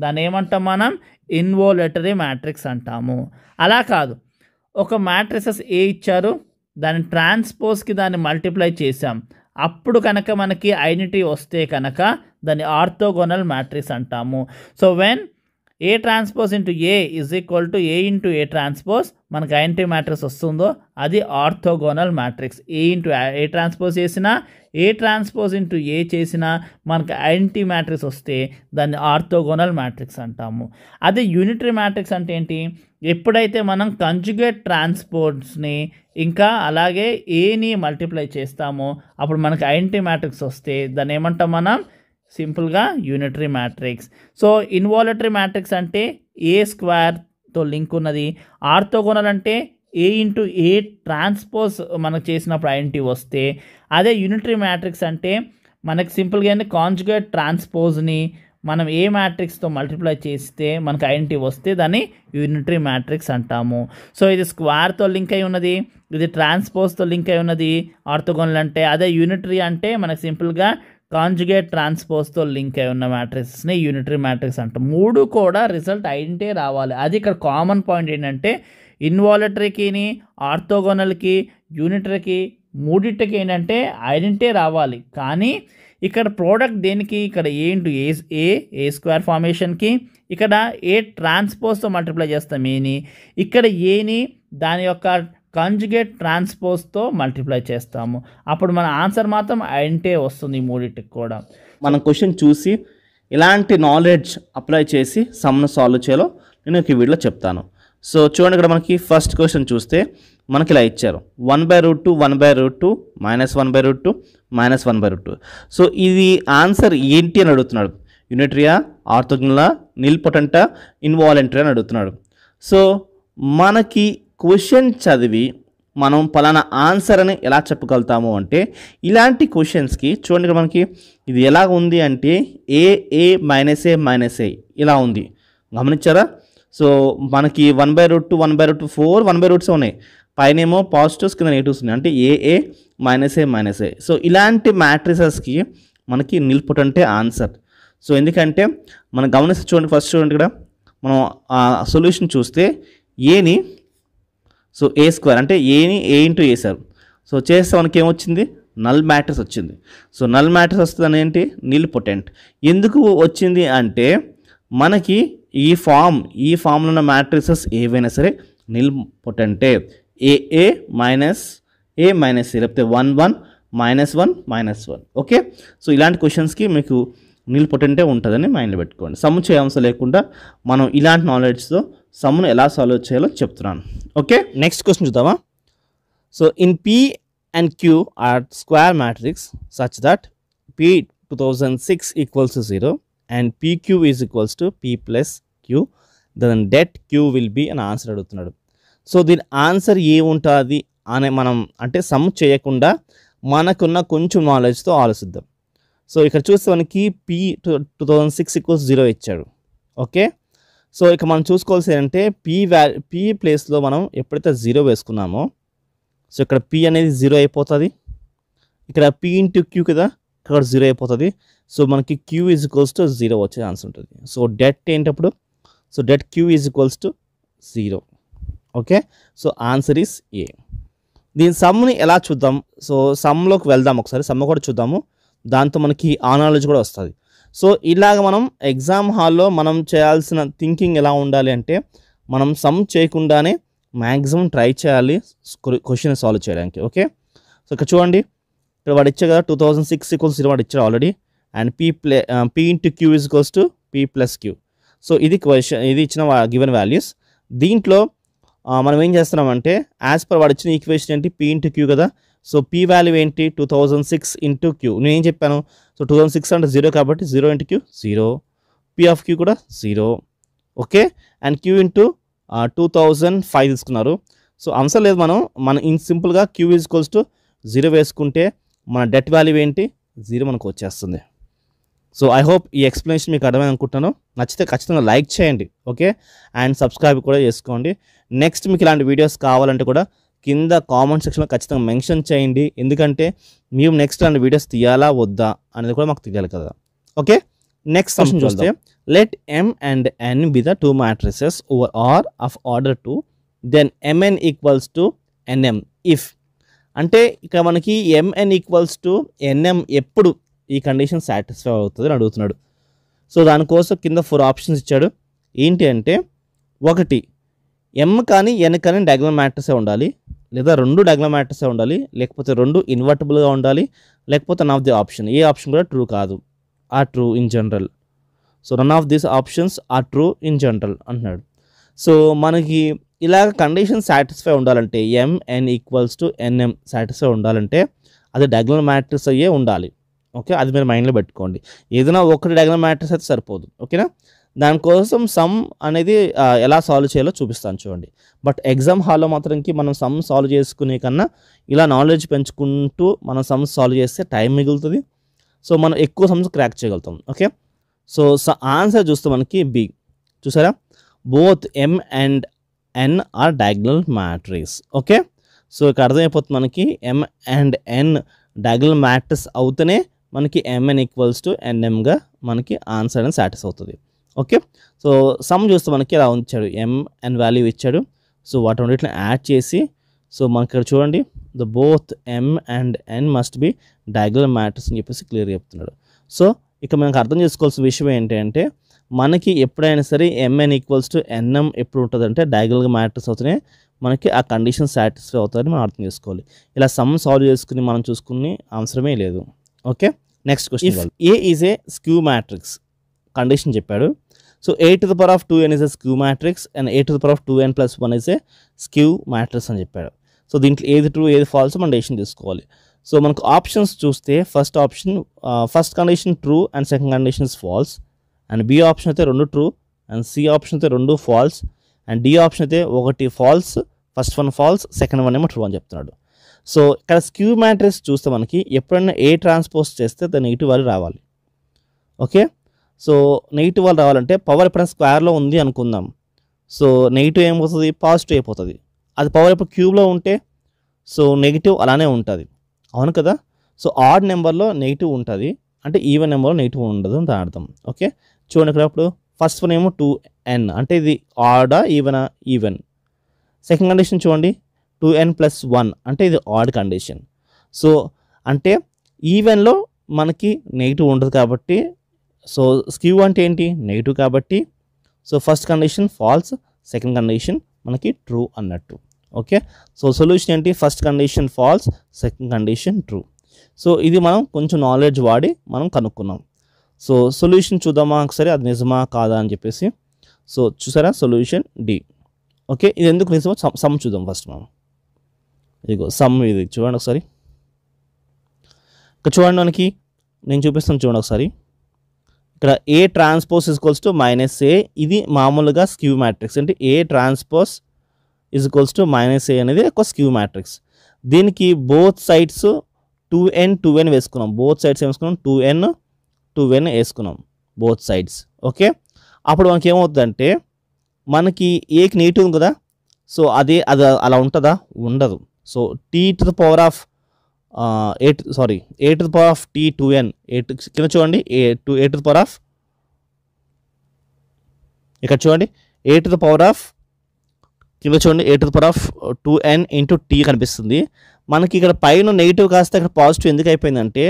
దాన్ని ఏమంటాం మనం ఇన్వాలటరీ మ్యాట్రిక్స్ అంటాము అలా కాదు ఒక మ్యాట్రిసెస్ ఏ ఇచ్చారు దాని ట్రాన్స్పోజ్కి దాన్ని మల్టిప్లై చేసాం అప్పుడు కనుక మనకి ఐడెంటిటీ వస్తే కనుక దాన్ని ఆర్థోగోనల్ మ్యాట్రిక్స్ అంటాము so when A transpose into A is equal to A into A transpose మనకు ఐఎన్టీ మ్యాట్రిక్స్ వస్తుందో అది orthogonal matrix A into A transpose చేసినా ఏ ట్రాన్స్పోజ్ ఇంటూ ఏ చేసినా మనకు ఐడెంటిటీ మ్యాట్రిక్స్ వస్తే దాన్ని ఆర్థోగోనల్ మ్యాట్రిక్స్ అంటాము అది యూనిటరీ మ్యాట్రిక్స్ అంటే ఏంటి ఎప్పుడైతే మనం కంజుగేట్ ట్రాన్స్పోర్ట్స్ని ఇంకా అలాగే ఏని మల్టిప్లై చేస్తామో అప్పుడు మనకు ఐడెంటిటీ మ్యాట్రిక్స్ వస్తే దాన్ని ఏమంటాం మనం సింపుల్గా unitary matrix so involutory matrix అంటే ఏ స్క్వేర్తో లింక్ ఉన్నది ఆర్తోగోనల్ అంటే ఏ ఇంటూ ఏ ట్రాన్స్పోజ్ మనకు చేసినప్పుడు ఐఎన్టీ వస్తే అదే యూనిటరీ మ్యాట్రిక్స్ అంటే మనకు సింపుల్గా ఏంటి కాన్జుగేట్ ట్రాన్స్పోజ్ని మనం ఏ మ్యాట్రిక్స్తో మల్టిప్లై చేస్తే మనకు ఐడెంటిటీ వస్తే దాన్ని యూనిటరీ మ్యాట్రిక్స్ అంటాము సో ఇది స్క్వేర్తో లింక్ అయి ఉన్నది ఇది ట్రాన్స్పోజ్తో లింక్ అయి ఉన్నది ఆర్థోగోనల్ అంటే అదే యూనిటరీ అంటే మనకు సింపుల్గా కాంజుగేట్ ట్రాన్స్పోజ్తో లింక్ అయి ఉన్న మ్యాట్రిక్స్ని యూనిటరీ మ్యాట్రిక్స్ అంటాం మూడు కూడా రిజల్ట్ అయింటే రావాలి అది ఇక్కడ కామన్ పాయింట్ ఏంటంటే ఇన్వాలటరీకిని ఆర్థోగోనల్కి యూనిటరీకి మూడింటికి ఏంటంటే ఐడెంటే రావాలి కానీ ఇక్కడ ప్రోడక్ట్ దేనికి ఇక్కడ ఏంటి ఏ ఏ ఏ స్క్వేర్ ఫార్మేషన్కి ఇక్కడ ఏ ట్రాన్స్పోజ్తో మల్టిప్లై చేస్తాం ఏని ఇక్కడ ఏని దాని యొక్క కాంజుగేట్ ట్రాన్స్పోజ్తో మల్టిప్లై చేస్తాము అప్పుడు మన ఆన్సర్ మాత్రం అంటే వస్తుంది మూడింటికి కూడా మనం క్వశ్చన్ చూసి ఇలాంటి నాలెడ్జ్ అప్లై చేసి సమ్ను సాల్వ్ చేయాలో నేను ఈ వీడియోలో చెప్తాను సో చూడండి ఇక్కడ మనకి ఫస్ట్ క్వశ్చన్ చూస్తే మనకి ఇలా ఇచ్చారు one by root two one by root two minus one by root two minus one by root two so ఇది ఆన్సర్ ఏంటి e అని అడుగుతున్నాడు యూనిట్రియా ఆర్థోగ్నలా నిల్పొటంటా ఇన్వాలంటరీ అని అడుగుతున్నాడు సో మనకి క్వశ్చన్ చదివి మనం పలానా ఆన్సర్ అని ఎలా చెప్పగలుగుతాము అంటే ఇలాంటి క్వశ్చన్స్కి చూడండి మనకి ఇది ఎలా ఉంది అంటే ఏ ఏ మైనస్ ఏ మైనస్ ఏ ఇలా ఉంది గమనించారా సో మనకి one by root two one by root four one by roots ఉన్నాయి పైన ఏమో పాజిటివ్స్ కింద నెగిటివ్స్ ఉన్నాయి అంటే A A minus A minus A so ఇలాంటి మ్యాట్రిసెస్కి మనకి నిల్పుట్ అంటే ఆన్సర్ సో ఎందుకంటే మనం గమనిస్తే చూడండి ఫస్ట్ చూడండి ఇక్కడ మనం ఆ సొల్యూషన్ చూస్తే ఏని సో ఏ స్క్వేర్ అంటే ఏని ఏ ఇంటూ వేసారు సో చేస్తే మనకి ఏమొచ్చింది నల్ మ్యాట్రిక్స్ వచ్చింది సో నల్ మ్యాట్రిక్స్ వస్తుంది ఏంటి నిల్ పొటెంట్ ఎందుకు వచ్చింది అంటే మనకి ఈ ఫామ్ ఈ ఫామ్లో ఉన్న మ్యాట్రిసెస్ ఏవైనా సరే నిల్ పొటెంటే ఏఏ మైనస్ ఏ మైనస్ ఏ లేకపోతే one one minus one minus one okay so ఇలాంటి క్వశ్చన్స్కి మీకు నిల్ పొటెంటే ఉంటుందని మైండ్లో పెట్టుకోండి సముచయ అంశం లేకుండా మనం ఇలాంటి నాలెడ్జ్తో సమ్ను ఎలా సాల్వ్ చేయాలో చెప్తున్నాను ఓకే నెక్స్ట్ క్వశ్చన్ చూద్దామా so in P and Q are square matrix such that P two thousand six equals to zero and PQ is equals to P plus Q then det Q will be అని answer అడుగుతున్నాడు so దీని answer ఏముంటుంది అనే మనం అంటే some చేయకుండా మనకున్న కొంచెం నాలెడ్జ్తో ఆలోచిద్దాం సో ఇక్కడ చూస్తే మనకి P two two thousand six equals zero ఇచ్చాడు ఓకే సో ఇక మనం చూసుకోవాల్సి ఏంటంటే పీ వ్యా పీ ప్లేస్లో మనం ఎప్పుడైతే జీరో వేసుకున్నామో సో ఇక్కడ పీ అనేది జీరో అయిపోతుంది ఇక్కడ పీ ఇంటూ క్యూ కదా ఇక్కడ జీరో అయిపోతుంది సో మనకి Q is equals to zero వచ్చే ఆన్సర్ ఉంటుంది సో డెట్ ఏంటప్పుడు so det Q is equals to zero okay so answer is A దీని సమ్ని ఎలా చూద్దాం సో సమ్లోకి వెళ్దాం ఒకసారి సమ్ కూడా చూద్దాము దాంతో మనకి ఆనాలజీ కూడా వస్తుంది సో ఇలాగ మనం ఎగ్జామ్ హాల్లో మనం చేయాల్సిన థింకింగ్ ఎలా ఉండాలి అంటే మనం సమ్ చేయకుండానే మ్యాక్సిమం ట్రై చేయాలి క్వశ్చన్ సాల్వ్ చేయడానికి ఓకే సో ఇక్కడ చూడండి ఇక్కడ వాడు ఇచ్చే కదా టూ థౌజండ్ సిక్స్ ఈక్వల్స్ వాడు ఇచ్చారు ఆల్రెడీ అండ్ పీ ప్లే P into Q is equals to P plus Q so ఇది క్వశ్చన్ ఇది ఇచ్చిన గివెన్ వాల్యూస్ దీంట్లో uh, మనం ఏం చేస్తున్నామంటే యాజ్ పర్ వాడు ఇచ్చిన ఈక్వేషన్ ఏంటి పీ ఇంటూ క్యూ కదా సో పీ వాల్యూ ఏంటి two thousand six into Q నేనేం చెప్పాను సో టూ థౌజండ్ సిక్స్ అంటే జీరో కాబట్టి zero into Q zero P of Q కూడా zero okay and Q into two thousand five తీసుకున్నారు so answer లేదు మనం మనం ఇన్ సింపుల్గా Q is equals to zero వేసుకుంటే మన డెట్ వాల్యూ ఏంటి జీరో మనకు వచ్చేస్తుంది సో ఐ హోప్ ఈ ఎక్స్ప్లెనేషన్ మీకు అర్థమైంది అనుకుంటున్నాను నచ్చితే ఖచ్చితంగా లైక్ చేయండి ఓకే అండ్ సబ్స్క్రైబ్ కూడా చేసుకోండి నెక్స్ట్ మీకు ఇలాంటి వీడియోస్ కావాలంటే కూడా కింద కామెంట్ సెక్షన్లో ఖచ్చితంగా మెన్షన్ చేయండి ఎందుకంటే మేము నెక్స్ట్ అలాంటి వీడియోస్ తీయాలా వద్దా అనేది కూడా మాకు తెలియాలి కదా ఓకే నెక్స్ట్ క్వశ్చన్ చూస్తే let M and N be the two matrices over R of order two then MN equals to NM if అంటే ఇక్కడ మనకి ఎంఎన్ ఈక్వల్స్ టు ఎన్ఎం ఎప్పుడు ఈ కండిషన్ సాటిస్ఫై అవుతుంది అని అడుగుతున్నాడు సో దానికోసం కింద ఫోర్ ఆప్షన్స్ ఇచ్చాడు ఏంటి అంటే ఒకటి ఎం కానీ ఎన్ కానీ డయాగ్నల్ మ్యాట్రిసే ఉండాలి లేదా రెండు డయాగ్నల్ మ్యాట్రిసే ఉండాలి లేకపోతే రెండు ఇన్వర్టబుల్గా ఉండాలి లేకపోతే none of the option A option కూడా ట్రూ కాదు are true in general so none of these options are true in general అంటున్నాడు సో మనకి ఇలాగ కండిషన్ సాటిస్ఫై ఉండాలంటే MN equals to NM satisfy ఉండాలంటే అది డయాగ్నల్ మ్యాట్రిక్స్ అయ్యే ఉండాలి ఓకే అది మీరు మైండ్లో పెట్టుకోండి ఏదైనా ఒకటి డయాగ్నల్ మ్యాట్రిక్స్ అయితే సరిపోదు ఓకేనా దానికోసం సమ్ అనేది ఎలా సాల్వ్ చేయాలో చూపిస్తాను చూడండి బట్ ఎగ్జామ్ హాల్లో మాత్రంకి మనం సమ్ సాల్వ్ చేసుకునే కన్నా ఇలా నాలెడ్జ్ పెంచుకుంటూ మనం సమ్స్ సాల్వ్ చేస్తే టైం మిగులుతుంది సో మనం ఎక్కువ సమ్స్ క్రాక్ చేయగలుగుతాం ఓకే సో ఆన్సర్ చూస్తే మనకి బి చూసారా both M and N are diagonal matrix okay so ఇక్కడ అర్థమైపోతుంది మనకి M and N diagonal matrix అవుతూనే మనకి ఎంఎన్ ఈక్వల్స్ టు ఎన్ఎంగా మనకి ఆన్సర్ అనేది సాటిస్ అవుతుంది ఓకే సో సమ్ చూస్తే మనకి ఇలా ఉంచాడు ఎం అండ్ వాల్యూ ఇచ్చాడు సో వాటి రెండింటిని యాడ్ చేసి సో మనకి ఇక్కడ చూడండి the both M and N must be diagonal matrices అని చెప్పేసి క్లియర్ చెప్తున్నాడు సో ఇక మనకు అర్థం చేసుకోవాల్సిన విషయం ఏంటంటే మనకి ఎప్పుడైనా సరే ఎంఎన్ ఈక్వల్స్ టు ఎన్ఎం ఎప్పుడు ఉంటుంది అంటే డయాగ్రల్గా మ్యాటర్స్ అవుతున్నాయి మనకి ఆ కండిషన్ సాటిస్ఫై అవుతుందని మనం అర్థం చేసుకోవాలి ఇలా సమ్ సాల్వ్ చేసుకుని మనం చూసుకునే అవసరమే లేదు okay next question A is A skew matrix condition చెప్పాడు So a to of two N 2n A a skew and and a to the power of 2n plus 1 is a skew matrix అని చెప్పాడు so దీంట్లో ఏది true ఏది falls మనం decision తీసుకోవాలి so మనకు options చూస్తే first option first condition true and second conditions false and B option అయితే రెండు ట్రూ అండ్ సి ఆప్షన్ అయితే రెండు ఫాల్స్ అండ్ డి ఆప్షన్ అయితే ఒకటి false first one false second one ఏమో ట్రూ అని చెప్తున్నాడు సో ఇక్కడ స్క్యూ మ్యాట్రిక్స్ చూస్తే మనకి ఎప్పుడైనా ఏ ట్రాన్స్పోజ్ చేస్తే దాని నెగిటివ్ వాల్యూ రావాలి ఓకే సో నెగిటివ్ వాళ్ళు రావాలంటే పవర్ ఎప్పుడైనా స్క్వేర్లో ఉంది అనుకుందాం సో నెగిటివ్ ఏమవుతుంది పాజిటివ్ అయిపోతుంది అది పవర్ ఎప్పుడు క్యూబ్లో ఉంటే సో నెగిటివ్ అలానే ఉంటుంది అవును కదా సో ఆడ్ నెంబర్లో నెగిటివ్ ఉంటుంది అంటే ఈవెన్ నెంబర్లో నెగిటివ్ ఉండదు అని అర్థం ఓకే చూడండి ఇక్కడ ఇప్పుడు ఫస్ట్ వన్ ఏమో టూ ఎన్ అంటే ఇది ఆడా ఈవెనా ఈవెన్ సెకండ్ కండిషన్ చూడండి టూ ఎన్ ప్లస్ వన్ అంటే ఇది ఆడ్ కండిషన్ సో అంటే ఈవెన్లో మనకి నెగిటివ్ ఉండదు కాబట్టి సో స్క్యూ అంటే ఏంటి నెగిటివ్ కాబట్టి so first condition false second condition మనకి ట్రూ అన్నట్టు ఓకే సో సొల్యూషన్ ఏంటి first condition false second condition true so ఇది మనం కొంచెం నాలెడ్జ్ వాడి మనం కనుక్కున్నాం సో సొల్యూషన్ చూద్దామా ఒకసారి అది నిజమా కాదా అని చెప్పేసి సో చూసారా సొల్యూషన్ డి ఓకే ఇది ఎందుకు నిజమో సమ్ చూద్దాం ఫస్ట్ మనం ఇదిగో సమ్ ఇది చూడండి ఒకసారి ఇక చూడండి మనకి నేను చూపిస్తాను చూడండి ఒకసారి ఇక్కడ A transpose is equals to minus A ఇది మామూలుగా స్క్యూ మ్యాట్రిక్స్ అంటే A transpose is equals to minus A అనేది ఒక స్క్యూ మ్యాట్రిక్స్ దీనికి both sides two N two N వేసుకున్నాం బోత్ సైడ్స్ ఏం వేసుకున్నాం టూ ఎన్ టూ ఎన్ వేసుకున్నాం బోత్ సైడ్స్ ఓకే అప్పుడు మనకి ఏమవుతుందంటే మనకి ఏకి నెగిటివ్ ఉంది కదా సో అదే అది అలా ఉంటుందా ఉండదు so T to the power of eight sorry eight the power of T two N eight కింద చూడండి A two eight the power of ఇక్కడ చూడండి ఎయిట్ ద పవర్ ఆఫ్ కింద చూడండి eight the power of two N into T కనిపిస్తుంది మనకి ఇక్కడ పైన నెగిటివ్ కాస్తే ఇక్కడ పాజిటివ్ ఎందుకు అయిపోయిందంటే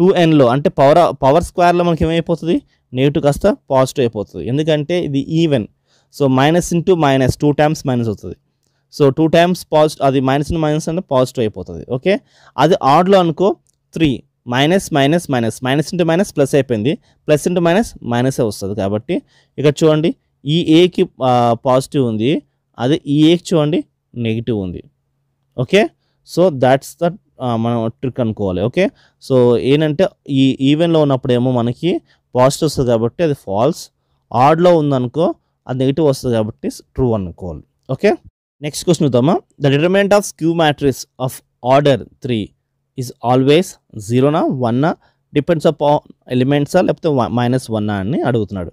టూ ఎన్లో అంటే పవర్ పవర్ స్క్వేర్లో మనకి ఏమైపోతుంది నెగిటివ్ కాస్త పాజిటివ్ అయిపోతుంది ఎందుకంటే ఇది even so minus into minus two times minus అవుతుంది సో టూ టైమ్స్ పాజిటివ్ అది మైనస్ మైనస్ అంటే పాజిటివ్ అయిపోతుంది ఓకే అది ఆడ్లో అనుకో three minus minus minus minus into minus plus అయిపోయింది ప్లస్ ఇంటూ మైనస్ మైనసే వస్తుంది కాబట్టి ఇక్కడ చూడండి ఈ ఏకి పాజిటివ్ ఉంది అది ఈ ఏకి చూడండి నెగిటివ్ ఉంది ఓకే సో దాట్స్ ద మనం ట్రిక్ అనుకోవాలి ఓకే సో ఏంటంటే ఈ ఈవెన్లో ఉన్నప్పుడేమో మనకి పాజిటివ్ వస్తుంది కాబట్టి అది ఫాల్స్ ఆడ్లో ఉందనుకో అది నెగిటివ్ వస్తుంది కాబట్టి ట్రూ అనుకోవాలి ఓకే నెక్స్ట్ క్వశ్చన్ చూద్దామా the determinant of skew matrix of order three is always జీరోనా వన్నా డిపెండ్స్ అప్ ఎలిమెంట్సా లేకపోతే మైనస్ వన్నా అని అడుగుతున్నాడు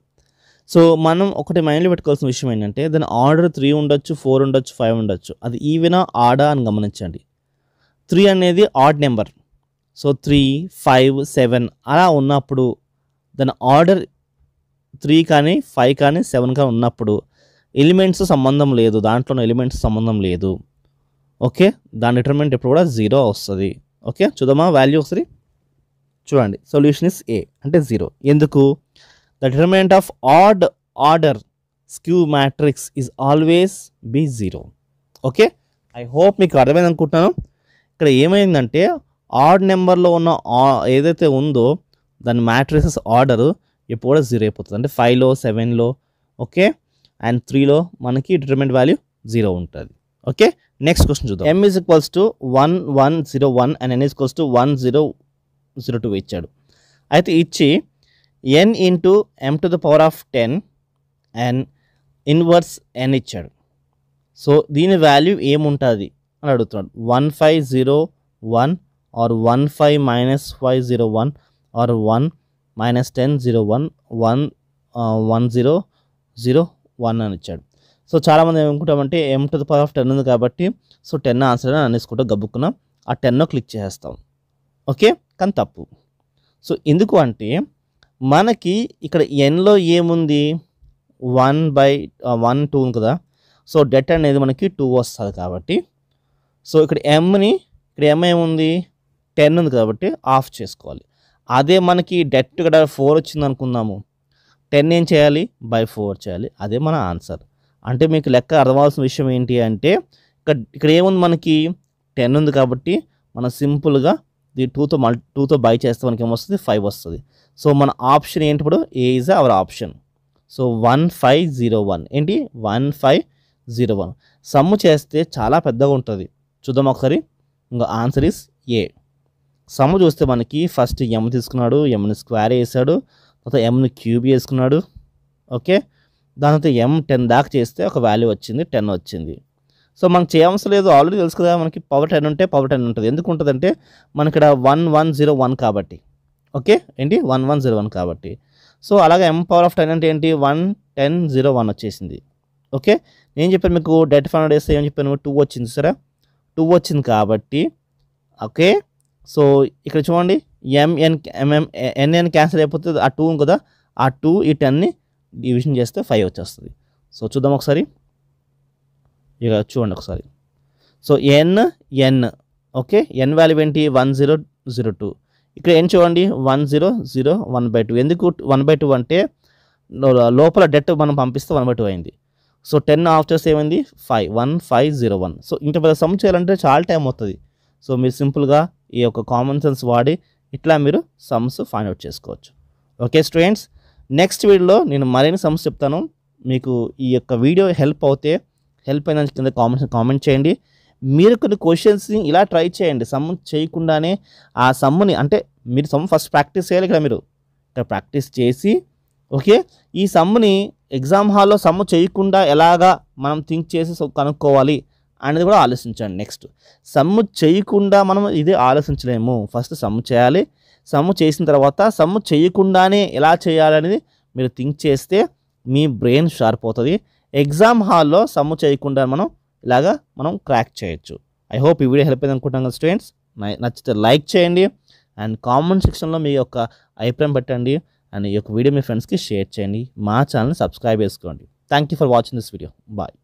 సో మనం ఒకటి మైండ్లో పెట్టుకోవాల్సిన విషయం ఏంటంటే దాని ఆర్డర్ త్రీ ఉండొచ్చు ఫోర్ ఉండొచ్చు ఫైవ్ ఉండొచ్చు అది ఈవెనా ఆడా అని గమనించండి త్రీ అనేది odd number so three five seven అలా ఉన్నప్పుడు దాని ఆర్డర్ త్రీ కానీ ఫైవ్ కానీ సెవెన్ కానీ ఉన్నప్పుడు ఎలిమెంట్స్ సంబంధం లేదు దాంట్లో ఎలిమెంట్స్ సంబంధం లేదు ఓకే దాని డిటర్మెంట్ ఎప్పుడు కూడా జీరో వస్తుంది ఓకే చూద్దామా వాల్యూ ఒకసారి చూడండి సొల్యూషన్ ఇస్ ఏ అంటే జీరో ఎందుకు the determinant of odd order skew matrix is always be zero okay I hope మీకు అర్థమైంది అనుకుంటున్నాను ఇక్కడ ఏమైందంటే ఆడ్ నెంబర్లో ఉన్న ఏదైతే ఉందో దాని మ్యాట్రిసెస్ ఆర్డర్ ఎప్పుడు కూడా జీరో అయిపోతుంది అంటే ఫైవ్లో సెవెన్లో ఓకే అండ్ త్రీలో మనకి డిటర్మెంట్ వాల్యూ జీరో ఉంటుంది ఓకే నెక్స్ట్ క్వశ్చన్ చూద్దాం M is equals to one one zero one and N equals to one zero zero two ఇచ్చాడు అయితే ఇచ్చి N into M to the power of ten and inverse N ఇచ్చాడు so దీని value ఏముంటుంది అని అడుగుతున్నాడు one five zero one or one five minus five zero one or one minus ten zero one one one zero zero one అని ఇచ్చాడు so చాలామంది ఏమనుకుంటామంటే M to the power of ten ఉంది కాబట్టి సో టెన్ ఆన్సర్ అని అనేసుకుంటూ గబ్బుకున్నాం ఆ టెన్నో click చేసేస్తాం okay కానీ తప్పు సో ఎందుకు అంటే మనకి ఇక్కడ ఎన్లో ఏముంది వన్ బై వన్ టూ ఉంది కదా సో డెట్ అనేది మనకి టూ వస్తుంది కాబట్టి సో ఇక్కడ ఎమ్ని ఇక్కడ ఎమ్ ఏముంది టెన్ ఉంది కాబట్టి ఆఫ్ చేసుకోవాలి అదే మనకి డెట్ ఇక్కడ ఫోర్ వచ్చింది అనుకుందాము టెన్ ఏం చేయాలి బై ఫోర్ చేయాలి అదే మన ఆన్సర్ అంటే మీకు లెక్క అర్థమవలసిన విషయం ఏంటి అంటే ఇక్కడ ఇక్కడ ఏముంది మనకి టెన్ ఉంది కాబట్టి మనం సింపుల్గా ఈ టూతో మల్ టూతో బై చేస్తే మనకి ఏమొస్తుంది ఫైవ్ వస్తుంది సో మన ఆప్షన్ ఏంటి ఇప్పుడు A is our option so one five zero one ఏంటి one five zero one sum చేస్తే చాలా పెద్దగా ఉంటుంది చూద్దాం ఒకసారి ఇంకా ఆన్సర్ ఈస్ ఏ సమ్ చూస్తే మనకి ఫస్ట్ ఎమ్ తీసుకున్నాడు ఎమ్ని స్క్వేర్ వేసాడు తర్వాత ఎంని క్యూబ్ చేసుకున్నాడు ఓకే దానితో ఎం టెన్ దాకా చేస్తే ఒక వాల్యూ వచ్చింది టెన్ వచ్చింది సో మనకు చేయవలసిన లేదు ఆల్రెడీ తెలుసు కదా మనకి పవర్ టెన్ ఉంటే పవర్ టెన్ ఉంటుంది ఎందుకు ఉంటుందంటే మన ఇక్కడ వన్ వన్ జీరో వన్ కాబట్టి ఓకే ఏంటి వన్ వన్ జీరో వన్ కాబట్టి సో అలాగే ఎం పవర్ ఆఫ్ టెన్ అంటే ఏంటి వన్ టెన్ జీరో వన్ వచ్చేసింది ఓకే నేను చెప్పాను మీకు డెట్ ఫైన్ వేస్తే ఏం చెప్పాను టూ వచ్చింది సరే టూ వచ్చింది కాబట్టి ఓకే సో ఇక్కడ చూడండి ఎంఎన్ ఎంఎం ఎన్ఎన్ క్యాన్సిల్ అయిపోతే ఆ టూ ఉంది కదా ఆ టూ ఈ టెన్ని డివిజన్ చేస్తే ఫైవ్ వచ్చేస్తుంది సో చూద్దాం ఒకసారి ఇక చూడండి ఒకసారి so N N okay N value ఏంటి వన్ జీరో జీరో టూ ఇక్కడ ఏం చూడండి one zero zero one by two ఎందుకు వన్ బై టూ అంటే లోపల డెట్ మనం పంపిస్తే వన్ బై టూ అయింది సో టెన్ ఆఫ్ చేస్తే ఏమైంది five one five zero one so ఇంత పెద్ద సమ్ చేయాలంటే చాలా టైం అవుతుంది సో మీరు సింపుల్గా ఈ యొక్క కామన్ సెన్స్ వాడి ఇట్లా మీరు సమ్స్ ఫైండ్ అవుట్ చేసుకోవచ్చు ఓకే స్టూడెంట్స్ నెక్స్ట్ వీడియోలో నేను మరిన్ని సమ్స్ చెప్తాను మీకు ఈ యొక్క వీడియో హెల్ప్ అవుతే హెల్ప్ అయిన కింద కామెంట్ కామెంట్ చేయండి మీరు కొన్ని క్వశ్చన్స్ని ఇలా ట్రై చేయండి సమ్ చేయకుండానే ఆ సమ్ముని అంటే మీరు సమ్ ఫస్ట్ ప్రాక్టీస్ చేయాలి ఇక్కడ మీరు ఇక్కడ ప్రాక్టీస్ చేసి ఓకే ఈ సమ్ముని ఎగ్జామ్ హాల్లో సమ్ము చేయకుండా ఎలాగా మనం థింక్ చేసి కనుక్కోవాలి అనేది కూడా ఆలోచించండి నెక్స్ట్ సమ్ము చేయకుండా మనం ఇది ఆలోచించలేము ఫస్ట్ సమ్ము చేయాలి సమ్ము చేసిన తర్వాత సమ్ము చేయకుండానే ఎలా చేయాలనేది మీరు థింక్ చేస్తే మీ బ్రెయిన్ షార్ప్ అవుతుంది ఎగ్జామ్ హాల్లో సమ్ము చేయకుండా మనం ఇలాగా మనం క్రాక్ చేయొచ్చు ఐ హోప్ ఈ వీడియో హెల్ప్ అయింది అనుకుంటాం కదా స్టూడెంట్స్ నచ్చితే లైక్ చేయండి అండ్ కామెంట్ సెక్షన్లో మీ యొక్క అభిప్రాయం పెట్టండి అండ్ ఈ యొక్క వీడియో మీ ఫ్రెండ్స్కి షేర్ చేయండి మా ఛానల్ని సబ్స్క్రైబ్ చేసుకోండి thank you for watching this video bye